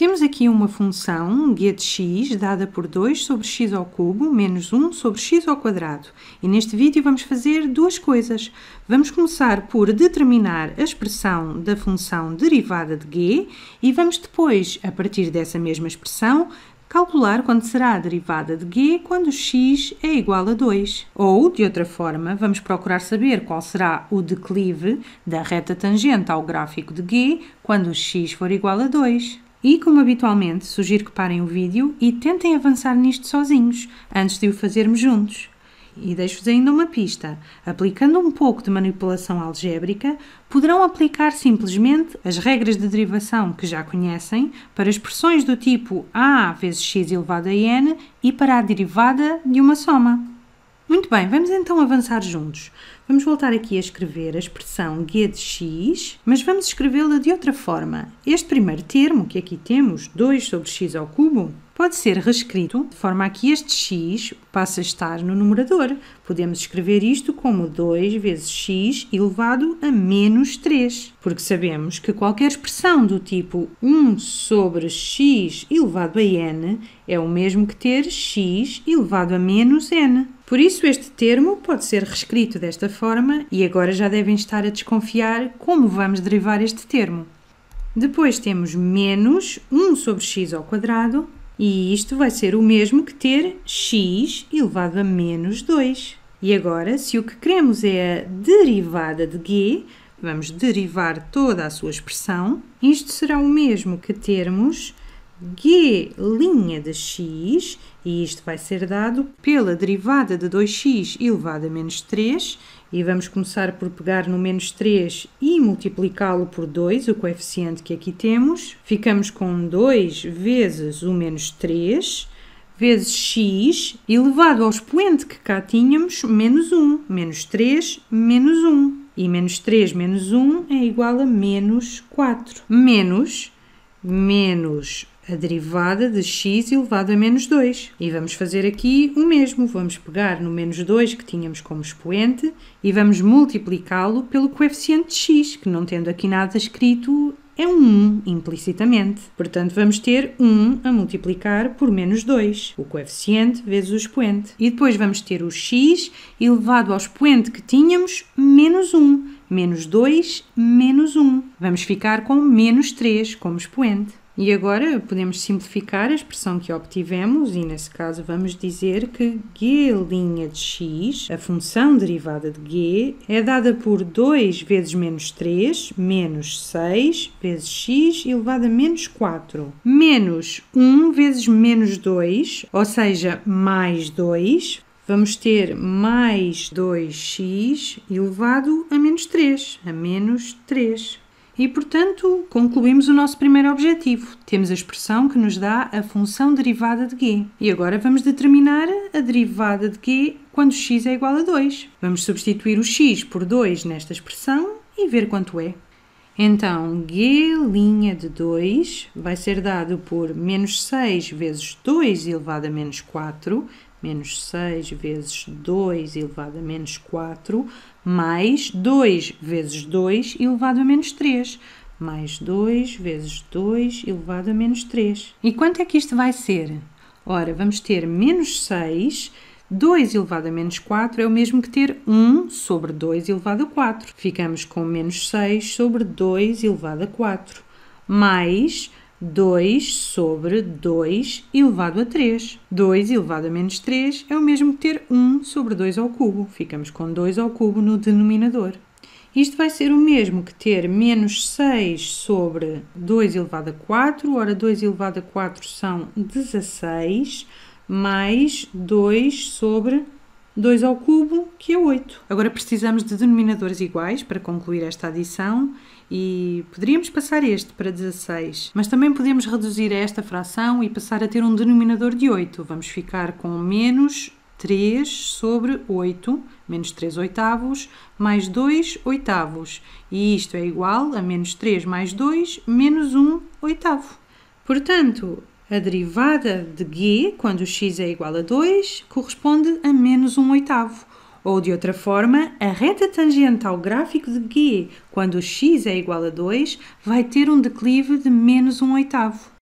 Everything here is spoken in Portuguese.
Temos aqui uma função x dada por 2 sobre x ao cubo menos 1 sobre x ao quadrado. E neste vídeo vamos fazer duas coisas. Vamos começar por determinar a expressão da função derivada de g e vamos depois, a partir dessa mesma expressão, calcular quando será a derivada de g quando x é igual a 2. Ou, de outra forma, vamos procurar saber qual será o declive da reta tangente ao gráfico de g quando x for igual a 2. E, como habitualmente, sugiro que parem o vídeo e tentem avançar nisto sozinhos, antes de o fazermos juntos. E deixo-vos ainda uma pista: aplicando um pouco de manipulação algébrica, poderão aplicar simplesmente as regras de derivação que já conhecem para expressões do tipo a vezes x elevado a n e para a derivada de uma soma. Muito bem, vamos então avançar juntos. Vamos voltar aqui a escrever a expressão g de x, mas vamos escrevê-la de outra forma. Este primeiro termo que aqui temos, 2 sobre x ao cubo, pode ser reescrito de forma a que este x passe a estar no numerador. Podemos escrever isto como 2 vezes x elevado a menos 3, porque sabemos que qualquer expressão do tipo 1 sobre x elevado a n é o mesmo que ter x elevado a menos n. Por isso, este termo pode ser reescrito desta forma e agora já devem estar a desconfiar como vamos derivar este termo. Depois temos menos 1 sobre x ao quadrado e isto vai ser o mesmo que ter x elevado a menos 2. E agora, se o que queremos é a derivada de g, vamos derivar toda a sua expressão. Isto será o mesmo que termos g' de x, e isto vai ser dado pela derivada de 2x elevado a menos 3, e vamos começar por pegar no menos 3 e multiplicá-lo por 2, o coeficiente que aqui temos. Ficamos com 2 vezes o menos 3, vezes x, elevado ao expoente que cá tínhamos, menos 1. Menos 3, menos 1. E menos 3 menos 1 é igual a menos 4. Menos, menos a derivada de x elevado a menos 2. E vamos fazer aqui o mesmo. Vamos pegar no menos 2 que tínhamos como expoente e vamos multiplicá-lo pelo coeficiente de x, que não tendo aqui nada escrito é um 1 implicitamente. Portanto, vamos ter 1 a multiplicar por menos 2, o coeficiente vezes o expoente. E depois vamos ter o x elevado ao expoente que tínhamos, menos 1. Menos 2, menos 1. Vamos ficar com menos 3 como expoente. E agora podemos simplificar a expressão que obtivemos e, nesse caso, vamos dizer que g' de x, a função derivada de g, é dada por 2 vezes menos 3, menos 6, vezes x elevado a menos 4, menos 1 vezes menos 2, ou seja, mais 2, vamos ter mais 2x elevado a menos 3, a menos 3. E, portanto, concluímos o nosso primeiro objetivo. Temos a expressão que nos dá a função derivada de g. E agora vamos determinar a derivada de g quando x é igual a 2. Vamos substituir o x por 2 nesta expressão e ver quanto é. Então, g' de 2 vai ser dado por menos 6 vezes 2 elevado a menos 4 menos 6 vezes 2 elevado a menos 4, mais 2 vezes 2 elevado a menos 3, mais 2 vezes 2 elevado a menos 3. E quanto é que isto vai ser? Ora, vamos ter menos 6 2 elevado a menos 4 é o mesmo que ter 1 sobre 2 elevado a 4. Ficamos com menos 6 sobre 2 elevado a 4, mais 2 sobre 2 elevado a 3. 2 elevado a menos 3 é o mesmo que ter 1 sobre 2 ao cubo. Ficamos com 2 ao cubo no denominador. Isto vai ser o mesmo que ter menos 6 sobre 2 elevado a 4. Ora, 2 elevado a 4 são 16, mais 2 sobre 4. 2 ao cubo, que é 8. Agora precisamos de denominadores iguais para concluir esta adição e poderíamos passar este para 16, mas também podemos reduzir esta fração e passar a ter um denominador de 8. Vamos ficar com menos 3 sobre 8, menos 3 oitavos, mais 2 oitavos. E isto é igual a menos 3 mais 2, menos 1 oitavo. Portanto, a derivada de g, quando x é igual a 2, corresponde a menos 1 oitavo. Ou, de outra forma, a reta tangente ao gráfico de g, quando x é igual a 2, vai ter um declive de menos 1 oitavo.